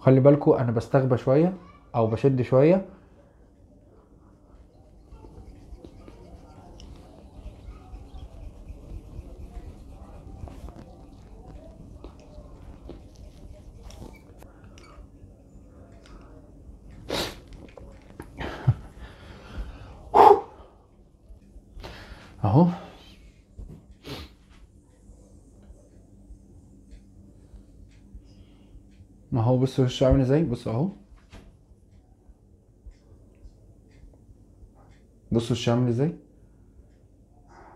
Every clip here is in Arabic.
خلي بالكم انا بستغبى شويه او بشد شويه بص وشه عامل ازاي بص اهو بص وشه عامل ازاي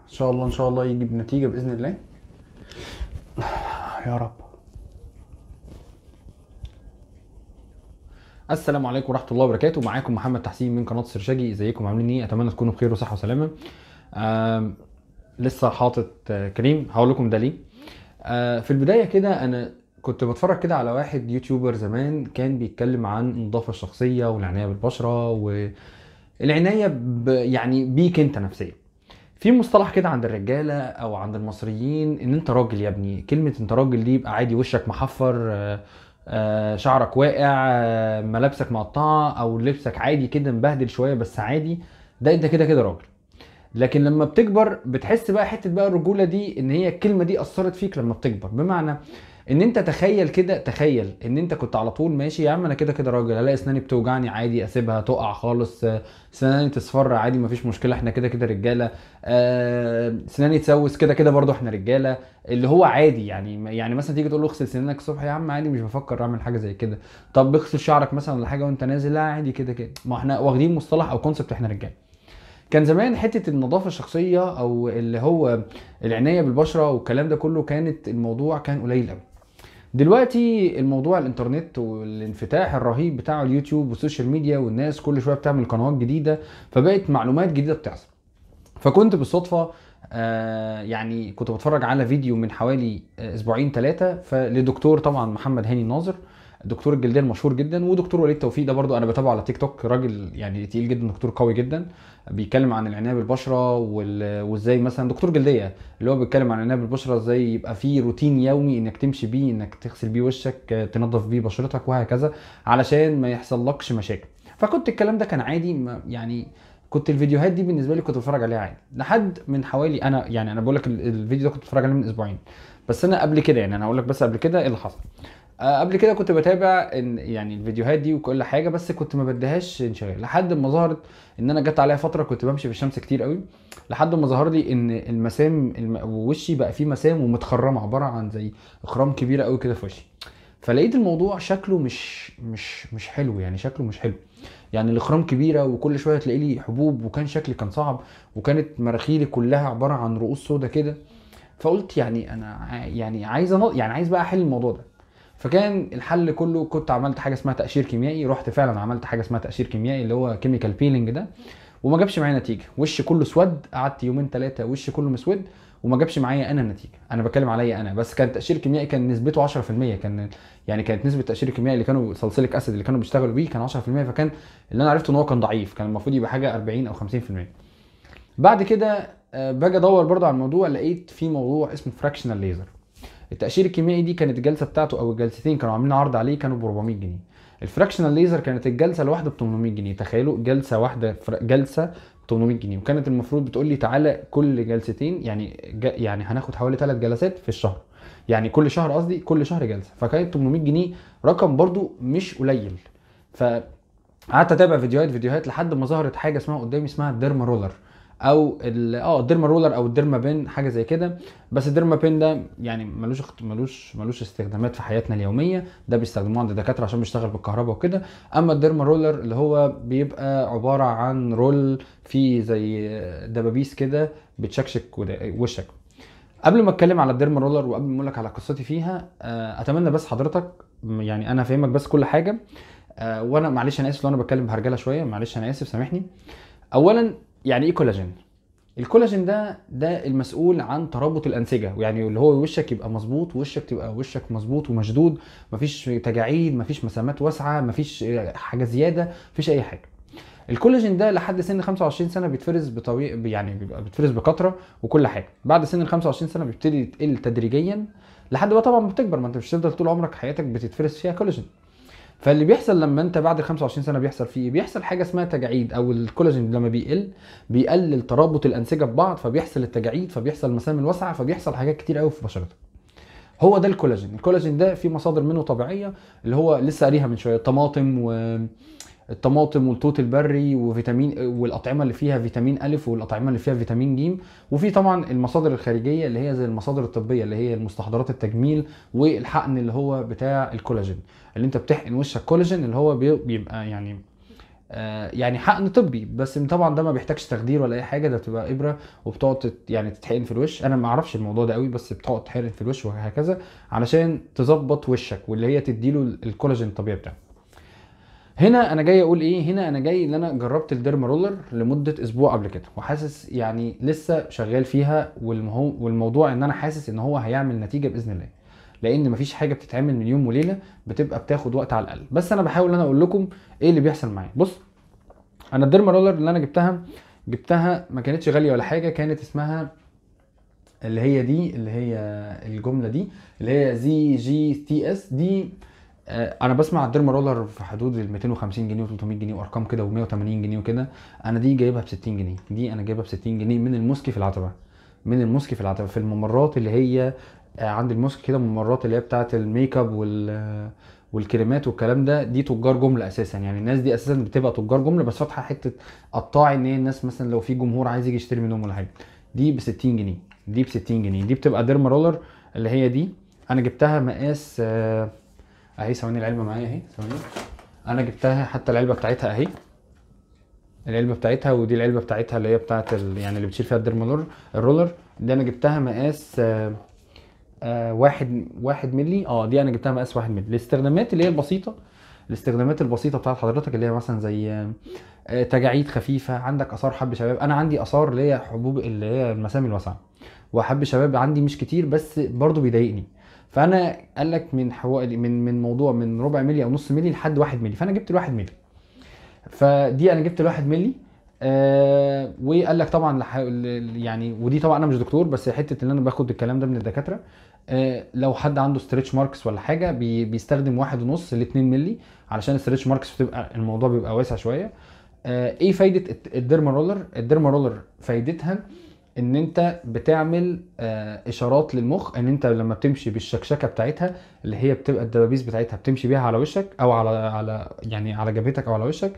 ان شاء الله ان شاء الله يجيب نتيجه باذن الله يا رب السلام عليكم ورحمه الله وبركاته معاكم محمد تحسين من قناه سرشاجي ازيكم عاملين ايه اتمنى تكونوا بخير وصحه وسلامه لسه حاطط آه، كريم هقول لكم ده ليه آه، في البدايه كده انا كنت بتفرج كده على واحد يوتيوبر زمان كان بيتكلم عن النظافه الشخصيه والعنايه بالبشره والعنايه ب... يعني بيك انت نفسيا في مصطلح كده عند الرجاله او عند المصريين ان انت راجل يا ابني كلمه انت راجل دي يبقى عادي وشك محفر آه، آه، شعرك واقع آه، ملابسك مقطعه او لبسك عادي كده مبهدل شويه بس عادي ده انت كده كده راجل لكن لما بتكبر بتحس بقى حته بقى الرجوله دي ان هي الكلمه دي اثرت فيك لما بتكبر بمعنى ان انت تخيل كده تخيل ان انت كنت على طول ماشي يا عم انا كده كده راجل الاقي اسناني بتوجعني عادي اسيبها تقع خالص اسناني تصفر عادي مفيش مشكله احنا كده كده رجاله آه، اسناني تسوس كده كده برضو احنا رجاله اللي هو عادي يعني يعني مثلا تيجي تقول له اغسل سنانك الصبح يا عم عادي مش بفكر اعمل حاجه زي كده طب اغسل شعرك مثلا ولا حاجه وانت نازل لا عادي كده كده ما احنا واخدين مصطلح او كونسبت احنا رجاله كان زمان حته النظافه الشخصيه او اللي هو العنايه بالبشره والكلام ده كله كانت الموضوع كان قليل قوي دلوقتي الموضوع الانترنت والانفتاح الرهيب بتاع اليوتيوب والسوشيال ميديا والناس كل شويه بتعمل قنوات جديده فبقت معلومات جديده بتحصل فكنت بالصدفه آه يعني كنت بتفرج على فيديو من حوالي آه، اسبوعين ثلاثه فلدكتور طبعا محمد هاني ناظر دكتور الجلديه المشهور جدا ودكتور وليد توفيق ده برضو انا بتابعه على تيك توك راجل يعني تقيل جدا دكتور قوي جدا بيتكلم عن العنايه بالبشره وازاي مثلا دكتور جلديه اللي هو بيتكلم عن العنايه بالبشره ازاي يبقى في روتين يومي انك تمشي بيه انك تغسل بيه وشك تنظف بيه بشرتك وهكذا علشان ما يحصلكش مشاكل فكنت الكلام ده كان عادي يعني كنت الفيديوهات دي بالنسبه لي كنت بتفرج عليها عادي لحد من حوالي انا يعني انا بقول لك الفيديو ده كنت بتفرج عليه من اسبوعين بس انا قبل كده يعني انا هقول لك بس قبل كده ايه اللي حصل آه، قبل كده كنت بتابع ان يعني الفيديوهات دي وكل حاجه بس كنت ما بديهاش انشغال لحد ما ظهرت ان انا جت عليا فتره كنت بمشي في الشمس كتير قوي لحد ما ظهر لي ان المسام ووشي وشي بقى فيه مسام ومتخرمه عباره عن زي اخرام كبيره قوي كده في وشي فلقيت الموضوع شكله مش مش مش حلو يعني شكله مش حلو يعني الاخرام كبيره وكل شويه تلاقي لي حبوب وكان شكلي كان صعب وكانت مراخيلي كلها عباره عن رؤوس سودا كده فقلت يعني انا يعني عايز يعني عايز بقى احل الموضوع ده فكان الحل كله كنت عملت حاجه اسمها تقشير كيميائي رحت فعلا عملت حاجه اسمها تقشير كيميائي اللي هو كيميكال بيلينج ده وما جابش معايا نتيجه وش كله سود قعدت يومين ثلاثه وش كله مسود وما جابش معايا انا النتيجه انا بتكلم عليا انا بس كان تقشير كيميائي كان نسبته 10% كان يعني كانت نسبه التقشير الكيميائي اللي كانوا سلسلك اسيد اللي كانوا بيشتغلوا بيه كان 10% فكان اللي انا عرفته ان هو كان ضعيف كان المفروض يبقى حاجه 40 او 50% بعد كده آه، باجي ادور برضه على الموضوع لقيت في موضوع اسمه فراكشنال ليزر التاشير الكيميائي دي كانت الجلسه بتاعته او الجلستين كانوا عاملين عرض عليه كانوا ب 400 جنيه الفراكشنال ليزر كانت الجلسه الواحده ب 800 جنيه تخيلوا جلسه واحده جلسه 800 جنيه وكانت المفروض بتقول لي تعالى كل جلستين يعني يعني هناخد حوالي ثلاث جلسات في الشهر يعني كل شهر قصدي كل شهر جلسه فكانت 800 جنيه رقم برده مش قليل ف قعدت اتابع فيديوهات فيديوهات لحد ما ظهرت حاجه اسمها قدامي اسمها الديرما رولر او اه الديرما رولر او الديرما بين حاجه زي كده بس الديرما بين ده يعني ملوش ملوش ملوش استخدامات في حياتنا اليوميه ده بيستخدموه عند الدكاتره عشان بيشتغل بالكهرباء وكده اما الديرما رولر اللي هو بيبقى عباره عن رول فيه زي دبابيس كده بتشكشك وشك قبل ما اتكلم على الديرما رولر وقبل ما اقول لك على قصتي فيها آه، اتمنى بس حضرتك يعني انا فاهمك بس كل حاجه آه، وانا معلش انا اسف لو انا بتكلم بهرجله شويه معلش انا اسف سامحني اولا يعني ايه كولاجين الكولاجين ده ده المسؤول عن ترابط الانسجه يعني اللي هو وشك يبقى مظبوط وشك تبقى وشك مظبوط ومشدود مفيش تجاعيد مفيش مسامات واسعه مفيش حاجه زياده مفيش اي حاجه الكولاجين ده لحد سن 25 سنه بيتفرز بطوي... يعني بيتفرز بكثره وكل حاجه بعد سن ال 25 سنه بيبتدي يتقل تدريجيا لحد ما طبعا بتكبر ما انت مش هتفضل طول عمرك حياتك بتتفرز فيها كولاجين فاللي بيحصل لما انت بعد 25 سنه بيحصل فيه إيه؟ بيحصل حاجه اسمها تجاعيد او الكولاجين لما بيقل بيقلل ترابط الانسجه ببعض فبيحصل التجاعيد فبيحصل مسام الواسعه فبيحصل حاجات كتير قوي في بشرتك هو ده الكولاجين الكولاجين ده في مصادر منه طبيعيه اللي هو لسه قاريها من شويه طماطم و الطماطم والتوت البري وفيتامين والاطعمه اللي فيها فيتامين الف والاطعمه اللي فيها فيتامين جيم وفي طبعا المصادر الخارجيه اللي هي زي المصادر الطبيه اللي هي المستحضرات التجميل والحقن اللي هو بتاع الكولاجين اللي انت بتحقن وشك كولاجين اللي هو بيبقى يعني آه، يعني حقن طبي بس طبعا ده ما بيحتاجش تخدير ولا اي حاجه ده بتبقى ابره وبتقعد يعني تتحقن في الوش انا ما اعرفش الموضوع ده قوي بس بتقعد تحقن في الوش وهكذا علشان تظبط وشك واللي هي تديله الكولاجين الطبيعي بتاعه هنا انا جاي اقول ايه هنا انا جاي ان انا جربت الديرما رولر لمده اسبوع قبل كده وحاسس يعني لسه شغال فيها والمهو والموضوع ان انا حاسس ان هو هيعمل نتيجه باذن الله لان مفيش حاجه بتتعمل من يوم وليله بتبقى بتاخد وقت على الاقل بس انا بحاول ان انا اقول لكم ايه اللي بيحصل معايا بص انا الديرما رولر اللي انا جبتها جبتها ما كانتش غاليه ولا حاجه كانت اسمها اللي هي دي اللي هي الجمله دي اللي هي زي جي تي اس دي آه، انا بسمع الديرما رولر في حدود ال 250 جنيه و300 جنيه وارقام كده و180 جنيه وكده انا دي جايبها ب 60 جنيه دي انا جايبها ب 60 جنيه من المسكي في العتبه من المسكي في العتبه في الممرات اللي هي آه، عند المسكي كده الممرات اللي هي بتاعه الميك اب وال والكريمات والكلام ده دي تجار جمله اساسا يعني الناس دي اساسا بتبقى تجار جمله بس فاتحه حته قطاعي ان هي الناس مثلا لو في جمهور عايز يجي يشتري منهم ولا حاجه دي ب 60 جنيه دي ب 60 جنيه دي بتبقى ديرما رولر اللي هي دي انا جبتها مقاس آه اهي ثواني العلبه معايا اهي ثواني انا جبتها حتى العلبه بتاعتها اهي العلبه بتاعتها ودي العلبه بتاعتها اللي هي بتاعه يعني اللي بتشيل فيها الديرمولور الرولر دي انا جبتها مقاس آه، آه، واحد واحد ملي اه دي انا جبتها مقاس واحد ملي الاستخدامات اللي هي البسيطه الاستخدامات البسيطه بتاعت حضرتك اللي هي مثلا زي آه، تجاعيد خفيفه عندك اثار حب شباب انا عندي اثار اللي هي حبوب اللي هي المسام الواسعه وحب شباب عندي مش كتير بس برضو بيضايقني فانا قال لك من حوالي من من موضوع من ربع ملي او نص ملي لحد واحد ملي فانا جبت الواحد ملي فدي انا جبت الواحد ملي آه وقال لك طبعا لح... يعني ودي طبعا انا مش دكتور بس حته ان انا باخد الكلام ده من الدكاتره آه لو حد عنده ستريتش ماركس ولا حاجه بي... بيستخدم واحد ونص ل 2 ملي علشان الستريتش ماركس بتبقى الموضوع بيبقى واسع شويه آه ايه فايده الديرما رولر الديرما رولر فايدتها ان انت بتعمل آه، اشارات للمخ ان انت لما بتمشي بالشكشكه بتاعتها اللي هي بتبقى الدبابيس بتاعتها بتمشي بيها على وشك او على على يعني على جبهتك او على وشك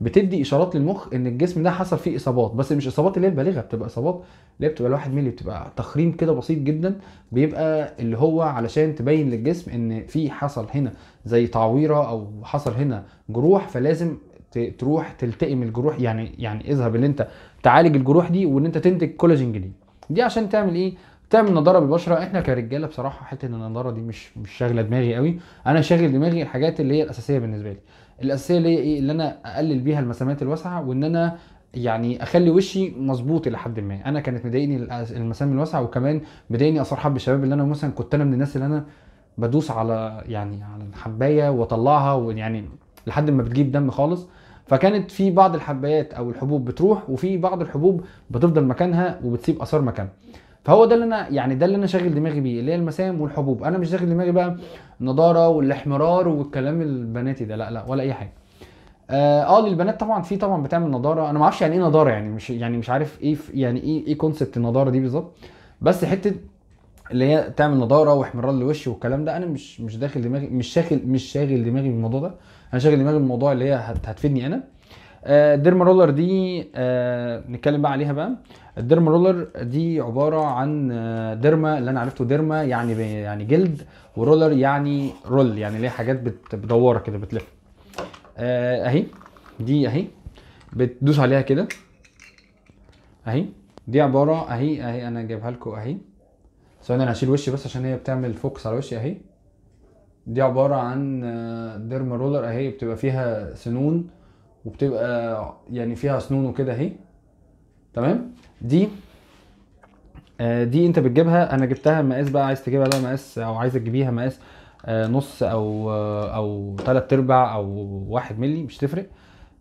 بتدي اشارات للمخ ان الجسم ده حصل فيه اصابات بس مش اصابات اللي هي البالغه بتبقى اصابات اللي هي بتبقى الواحد ملي بتبقى تخريم كده بسيط جدا بيبقى اللي هو علشان تبين للجسم ان في حصل هنا زي تعويره او حصل هنا جروح فلازم تروح تلتئم الجروح يعني يعني اذهب ان انت تعالج الجروح دي وان انت تنتج كولاجين جديد دي عشان تعمل ايه تعمل نضاره بالبشره احنا كرجاله بصراحه حته ان النضاره دي مش مش شاغله دماغي قوي انا شاغل دماغي الحاجات اللي هي الاساسيه بالنسبه لي الاساسيه اللي هي ايه اللي انا اقلل بيها المسامات الواسعه وان انا يعني اخلي وشي مظبوط الى حد ما انا كانت مضايقني المسام الواسعه وكمان مضايقني حب بالشباب اللي انا مثلا كنت انا من الناس اللي انا بدوس على يعني على الحبايه واطلعها ويعني لحد ما بتجيب دم خالص فكانت في بعض الحبايات او الحبوب بتروح وفي بعض الحبوب بتفضل مكانها وبتسيب اثار مكانها فهو ده اللي انا يعني ده اللي انا شاغل دماغي بيه اللي هي المسام والحبوب انا مش شاغل دماغي بقى النضاره والاحمرار والكلام البناتي ده لا لا ولا اي حاجه آه،, اه, للبنات طبعا في طبعا بتعمل نضاره انا ما اعرفش يعني ايه نضاره يعني مش يعني مش عارف ايه يعني ايه ايه كونسبت النضاره دي بالظبط بس حته اللي هي تعمل نضاره واحمرار للوش والكلام ده انا مش مش داخل دماغي مش شاغل مش شاغل دماغي بالموضوع ده انا شاغل دماغي بالموضوع اللي هي هتفيدني انا آه، الديرما رولر دي آه، نتكلم بقى عليها بقى الديرما رولر دي عباره عن آه، ديرما اللي انا عرفته ديرما يعني يعني جلد ورولر يعني رول يعني اللي هي حاجات بتدورها كده بتلف اهي دي اهي بتدوس عليها كده اهي دي عباره اهي اهي انا جايبها لكم اهي ثواني انا هشيل وشي بس عشان هي بتعمل فوكس على وشي اهي دي عباره عن ديرما آه، رولر اهي بتبقى فيها سنون وبتبقى يعني فيها سنون وكده اهي تمام دي آه، دي انت بتجيبها انا جبتها مقاس بقى عايز تجيبها بقى مقاس او عايز تجيبيها مقاس آه، نص او او تلات ارباع او واحد مللي مش تفرق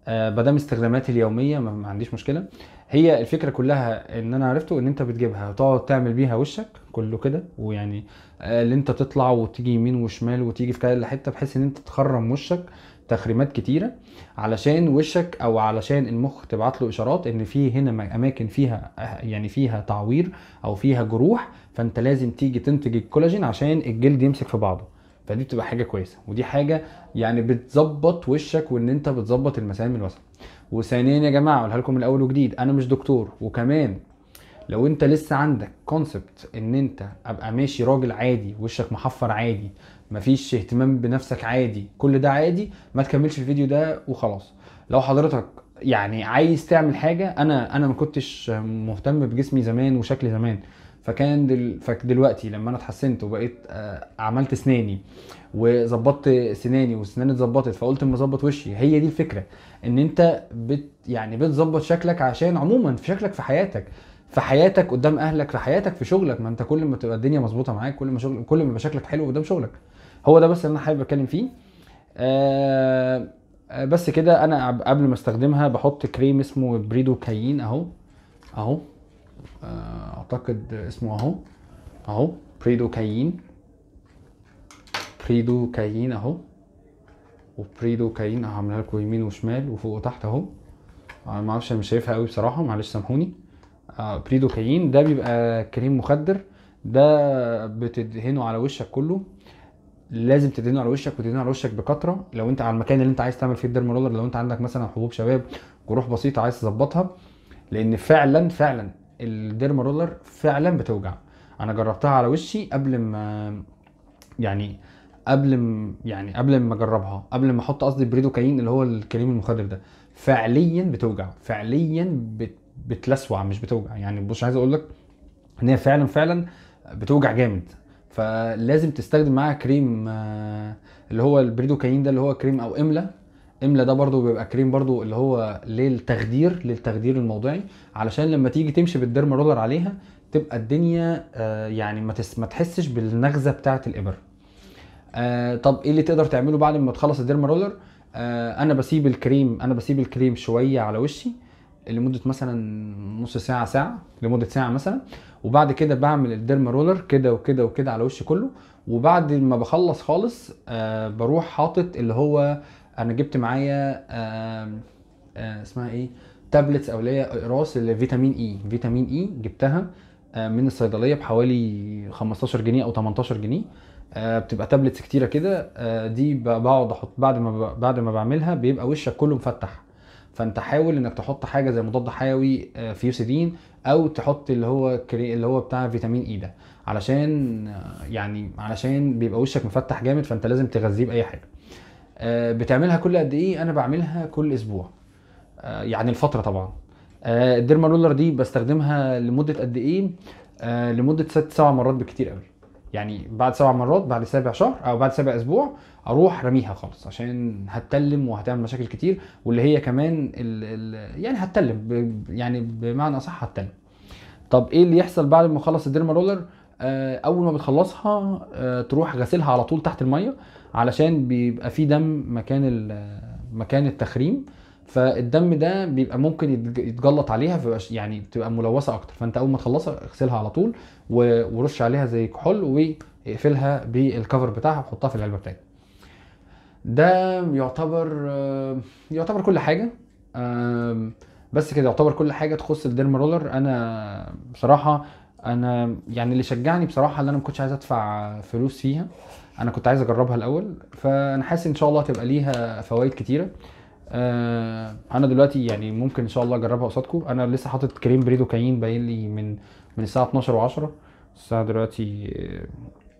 آه، ما دام استخداماتي اليوميه ما عنديش مشكله هي الفكره كلها ان انا عرفته ان انت بتجيبها وتقعد تعمل بيها وشك كله كده ويعني آه، اللي انت تطلع وتيجي يمين وشمال وتيجي في كل حته بحيث ان انت تخرم وشك تخريمات كتيره علشان وشك او علشان المخ تبعت له اشارات ان في هنا اماكن فيها آه، يعني فيها تعوير او فيها جروح فانت لازم تيجي تنتج الكولاجين عشان الجلد يمسك في بعضه فدي بتبقى حاجه كويسه ودي حاجه يعني بتظبط وشك وان انت بتظبط المسام الوسط وثانيا يا جماعه اقولها لكم من الاول وجديد انا مش دكتور وكمان لو انت لسه عندك كونسبت ان انت ابقى ماشي راجل عادي وشك محفر عادي مفيش اهتمام بنفسك عادي كل ده عادي ما تكملش الفيديو ده وخلاص لو حضرتك يعني عايز تعمل حاجه انا انا ما كنتش مهتم بجسمي زمان وشكلي زمان فكان دل... فدلوقتي لما انا اتحسنت وبقيت آه، عملت اسناني وظبطت سناني وسناني اتظبطت فقلت اما اظبط وشي هي دي الفكره ان انت بت يعني بتظبط شكلك عشان عموما في شكلك في حياتك في حياتك قدام اهلك في حياتك في شغلك ما انت كل ما تبقى الدنيا مظبوطه معاك كل ما شغل كل ما يبقى شكلك حلو قدام شغلك هو ده بس اللي انا حابب اتكلم فيه آه, آه، بس كده انا قبل ما استخدمها بحط كريم اسمه بريدو كايين اهو اهو آه، اعتقد اسمه اهو اهو بريدوكاين بريدوكاين اهو وبريدوكاين هعملها لكم يمين وشمال وفوق وتحت اهو انا آه، ما اعرفش انا مش شايفها قوي بصراحه معلش سامحوني آه، بريدوكاين ده بيبقى كريم مخدر ده بتدهنه على وشك كله لازم تدهنه على وشك وتدهنه على وشك بكتره لو انت على المكان اللي انت عايز تعمل فيه الديرم لو انت عندك مثلا حبوب شباب جروح بسيطه عايز تظبطها لان فعلا فعلا الديرما رولر فعلا بتوجع انا جربتها على وشي قبل ما يعني قبل ما يعني قبل ما اجربها قبل ما احط قصدي بريدوكاين اللي هو الكريم المخدر ده فعليا بتوجع فعليا بت... بتلسوع مش بتوجع يعني مش عايز اقول لك ان هي فعلا فعلا بتوجع جامد فلازم تستخدم معاها كريم آه، اللي هو البريدوكاين ده اللي هو كريم او املا املا ده برضو بيبقى كريم برضو اللي هو للتخدير للتخدير الموضعي علشان لما تيجي تمشي بالديرما رولر عليها تبقى الدنيا آه، يعني ما, ما تحسش بالنغزه بتاعه الابر آه، طب ايه اللي تقدر تعمله بعد ما تخلص الديرما رولر آه، انا بسيب الكريم انا بسيب الكريم شويه على وشي لمده مثلا نص ساعه ساعه لمده ساعه مثلا وبعد كده بعمل الديرما رولر كده وكده وكده على وشي كله وبعد ما بخلص خالص آه بروح حاطط اللي هو انا جبت معايا آه، اسمها ايه تابلتس او اللي هي اقراص لفيتامين اي فيتامين e. اي e جبتها آه، من الصيدليه بحوالي 15 جنيه او 18 جنيه آه، بتبقى تابلتس كتيره كده دي بقعد احط بعد ما بعد ما بعملها بيبقى وشك كله مفتح فانت حاول انك تحط حاجه زي مضاد حيوي فيوسيدين او تحط اللي هو اللي هو بتاع فيتامين اي e ده علشان يعني علشان بيبقى وشك مفتح جامد فانت لازم تغذيه باي حاجه آه، بتعملها كل قد ايه انا بعملها كل اسبوع آه، يعني الفتره طبعا آه، الديرما رولر دي بستخدمها لمده قد ايه لمده ست سبع مرات بكتير قوي يعني بعد سبع مرات بعد سابع شهر او بعد سابع اسبوع اروح رميها خالص عشان هتتلم وهتعمل مشاكل كتير واللي هي كمان الـ الـ يعني هتتلم يعني بمعنى اصح هتتلم طب ايه اللي يحصل بعد ما اخلص الديرما رولر آه، اول ما بتخلصها آه، تروح غسلها على طول تحت الميه علشان بيبقى فيه دم مكان مكان التخريم فالدم ده بيبقى ممكن يتجلط عليها فيبقى يعني تبقى ملوثه اكتر فانت اول ما تخلصها اغسلها على طول ورش عليها زي كحول واقفلها بالكفر بتاعها وحطها في العلبه بتاعتك ده يعتبر آه، يعتبر كل حاجه بس كده يعتبر كل حاجه تخص الديرما رولر انا بصراحه انا يعني اللي شجعني بصراحه اللي انا ما كنتش عايز ادفع فلوس فيها انا كنت عايز اجربها الاول فانا حاسس ان شاء الله هتبقى ليها فوائد كتيره آه انا دلوقتي يعني ممكن ان شاء الله اجربها قصادكم انا لسه حاطط كريم بريدو كاين باين لي من من الساعه 12 و10 الساعه دلوقتي آه،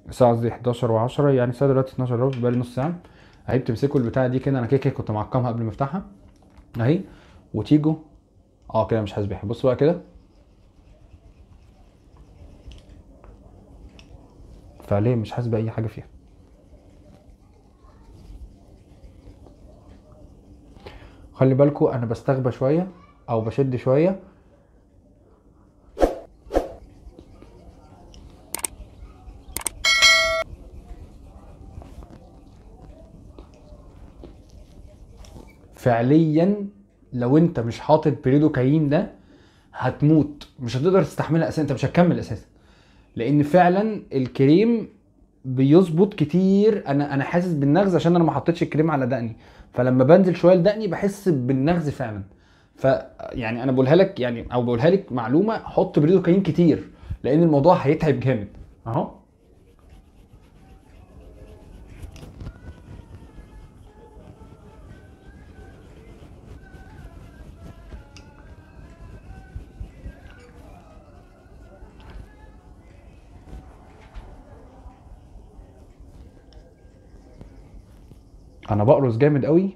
الساعه قصدي 11 و10 يعني الساعه دلوقتي 12 و10 بقالي نص ساعه اهي بتمسكوا البتاعه دي كده انا كده كده كنت معقمها قبل ما افتحها اهي وتيجوا اه كده مش حاسبها بصوا بقى كده فعليا مش حاسس باي حاجه فيها خلي بالكو انا بستغبى شويه او بشد شويه فعليا لو انت مش حاطط بريدوكاين ده هتموت مش هتقدر تستحملها اساسا انت مش هتكمل اساسا لان فعلا الكريم بيظبط كتير انا انا حاسس بالنغز عشان انا ما حطيتش الكريم على دقني فلما بنزل شويه لدقني بحس بالنغز فعلا ف يعني انا بقولها لك يعني او بقولها لك معلومه حط بريدو كريم كتير لان الموضوع هيتعب جامد اهو انا بقرص جامد قوي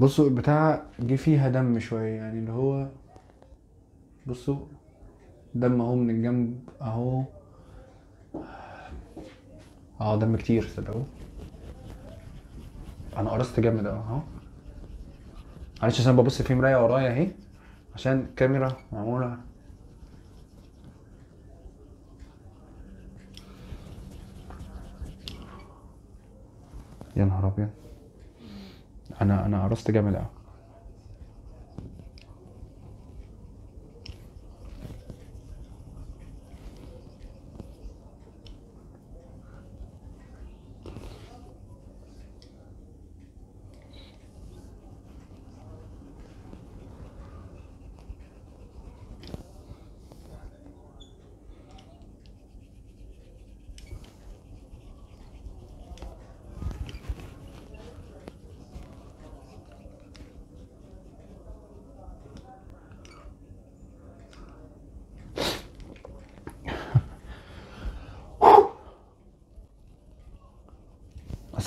بصوا البتاع جه فيها دم شويه يعني اللي هو بصوا دم اهو من الجنب اهو اه دم كتير صدقوا انا قرصت جامد اهو معلش عشان ببص في مرايه ورايا اهي عشان الكاميرا معموله يا نهار ابيض انا انا قرصت جامد قوي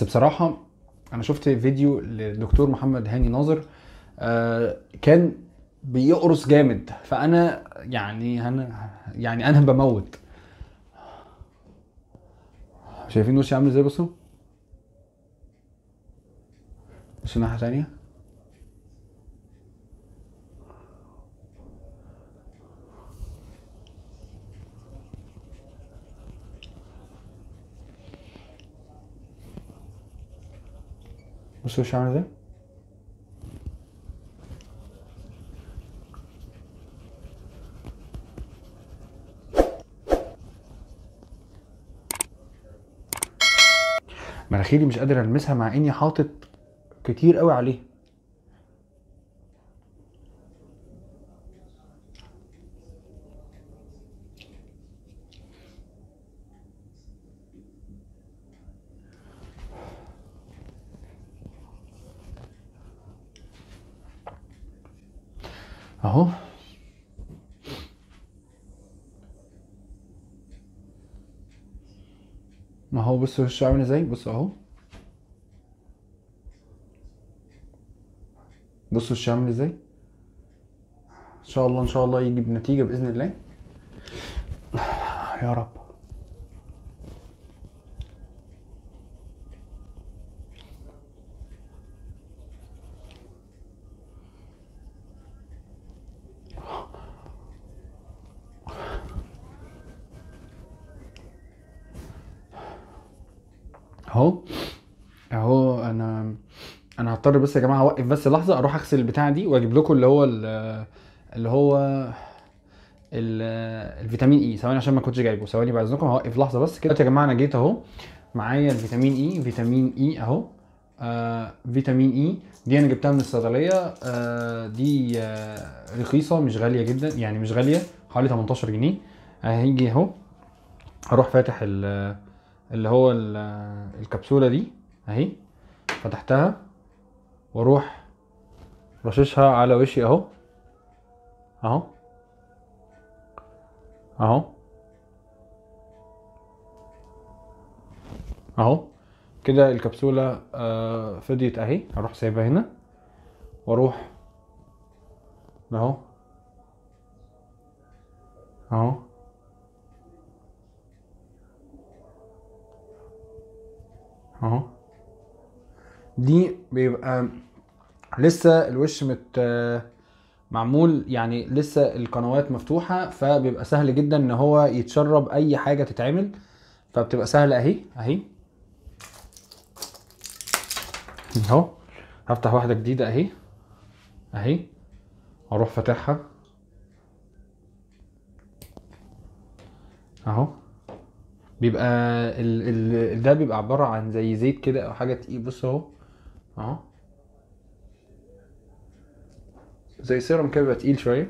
بس بصراحه انا شفت فيديو للدكتور محمد هاني ناظر آه، كان بيقرص جامد فانا يعني انا يعني انا بموت شايفين وشي عامل ازاي بصوا بصوا ناحيه تانية بصوا شو عامل ده مناخيري مش قادر المسها مع اني حاطط كتير قوي عليه اهو ما هو بص وشه عامل ازاي بص اهو بص وشه عامل ازاي ان شاء الله ان شاء الله يجيب نتيجه باذن الله يا رب اهو اهو انا انا هضطر بس يا جماعه اوقف بس لحظه اروح اغسل البتاعه دي واجيب لكم اللي هو اللي هو الفيتامين اي e. ثواني عشان ما كنتش جايبه ثواني اذنكم هوقف لحظه بس كده يا جماعه انا جيت اهو معايا الفيتامين اي e، فيتامين اي e اهو آه فيتامين اي دي انا جبتها من الصيدليه آه دي آه رخيصه مش غاليه جدا يعني مش غاليه حوالي 18 جنيه آه، هيجي اهو اروح فاتح ال اللي هو الكبسوله دي اهي فتحتها واروح رششها على وشي اهو اهو اهو اهو كده الكبسولة آه فضيت اهي هروح سايبها هنا واروح اهو اهو اهو دي بيبقى لسه الوش مت معمول يعني لسه القنوات مفتوحه فبيبقى سهل جدا ان هو يتشرب اي حاجه تتعمل فبتبقى سهله اهي اهي اهو هفتح واحده جديده اهي اهي اروح فاتحها اهو بيبقى ال... ال... ده بيبقى عباره عن زي زيت كده او حاجه تقيل بص اهو اهو زي سيرم كده بيبقى تقيل شويه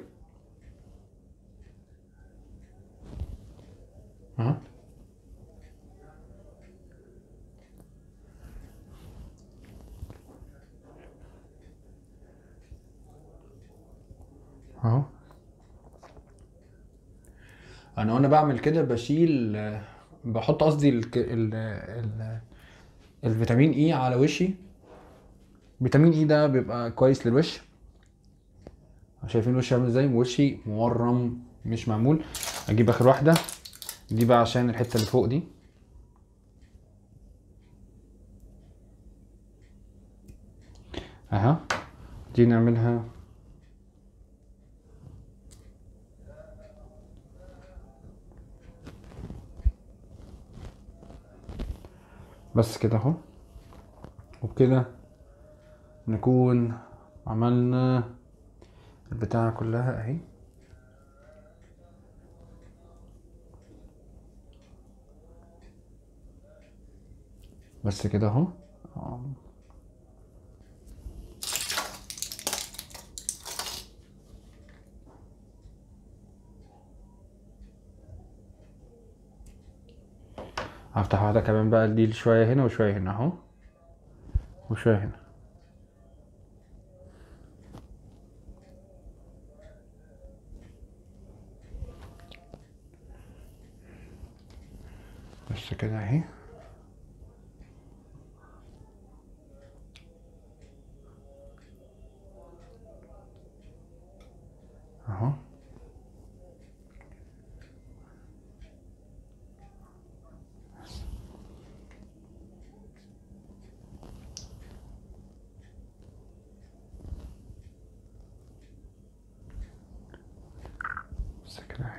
اهو اهو انا وانا بعمل كده بشيل بحط قصدي ال... ال... ال... الفيتامين اي e على وشي فيتامين اي e ده بيبقى كويس للوش شايفين وشي عامل ازاي وشي مورم مش معمول اجيب اخر واحده دي بقى عشان الحته اللي فوق دي اها دي نعملها بس كده اهو وبكده نكون عملنا البتاعة كلها اهي بس كده اهو هفتح واحدة كمان بقى الديل شوية هنا وشوية هنا اهو وشوية هنا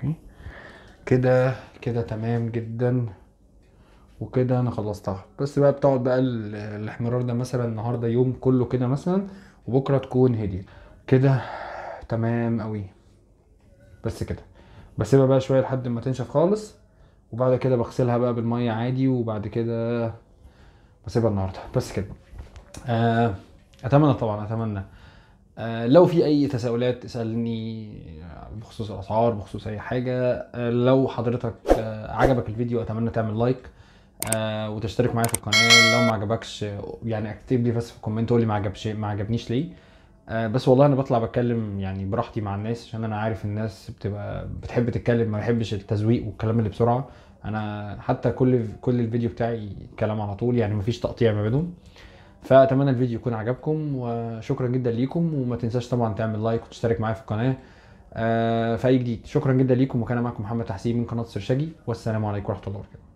اهي يعني. كده كده تمام جدا وكده انا خلصتها بس بقى بتقعد بقى الاحمرار ده مثلا النهارده يوم كله كده مثلا وبكره تكون هديت كده تمام قوي بس كده بسيبها بقى شويه لحد ما تنشف خالص وبعد كده بغسلها بقى بالميه عادي وبعد كده بسيبها النهارده بس كده آه اتمنى طبعا اتمنى آه، لو في اي تساؤلات اسالني آه، بخصوص الاسعار بخصوص اي حاجه آه، لو حضرتك عجبك الفيديو اتمنى تعمل لايك وتشترك معايا في القناه لو ما عجبكش يعني اكتب لي بس في الكومنت قول لي ما عجبش ما عجبنيش ليه بس والله انا بطلع بتكلم يعني براحتي مع الناس عشان انا عارف الناس بتبقى بتحب تتكلم ما بحبش التزويق والكلام اللي بسرعه انا حتى كل كل الفيديو بتاعي كلام على طول يعني مفيش تقطيع ما بينهم فاتمنى الفيديو يكون عجبكم وشكرا جدا ليكم وما تنساش طبعا تعمل لايك وتشترك معايا في القناه آه، في اي جديد شكرا جدا ليكم وكان معكم محمد تحسين من قناه سرشاجي والسلام عليكم ورحمه الله وبركاته